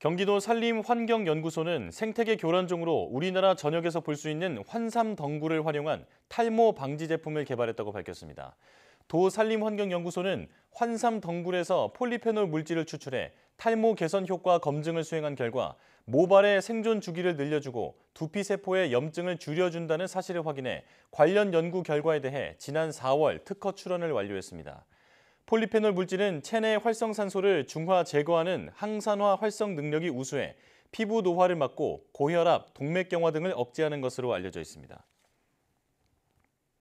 경기도 산림환경연구소는 생태계 교란종으로 우리나라 전역에서 볼 수 있는 환삼 덩굴을 활용한 탈모 방지 제품을 개발했다고 밝혔습니다. 도 산림환경연구소는 환삼 덩굴에서 폴리페놀 물질을 추출해 탈모 개선 효과 검증을 수행한 결과 모발의 생존 주기를 늘려주고 두피 세포의 염증을 줄여준다는 사실을 확인해 관련 연구 결과에 대해 지난 4월 특허 출원을 완료했습니다. 폴리페놀 물질은 체내 활성산소를 중화 제거하는 항산화 활성 능력이 우수해 피부 노화를 막고 고혈압, 동맥경화 등을 억제하는 것으로 알려져 있습니다.